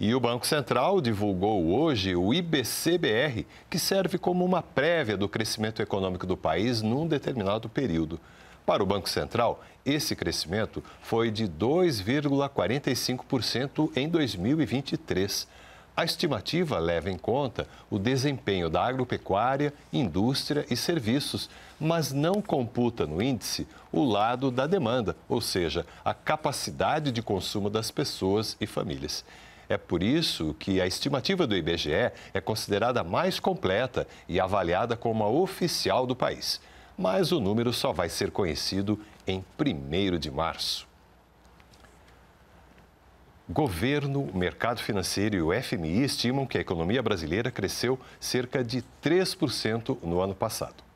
E o Banco Central divulgou hoje o IBCBR, que serve como uma prévia do crescimento econômico do país num determinado período. Para o Banco Central, esse crescimento foi de 2,45% em 2023. A estimativa leva em conta o desempenho da agropecuária, indústria e serviços, mas não computa no índice o lado da demanda, ou seja, a capacidade de consumo das pessoas e famílias. É por isso que a estimativa do IBGE é considerada mais completa e avaliada como a oficial do país. Mas o número só vai ser conhecido em 1 de março. Governo, mercado financeiro e o FMI estimam que a economia brasileira cresceu cerca de 3% no ano passado.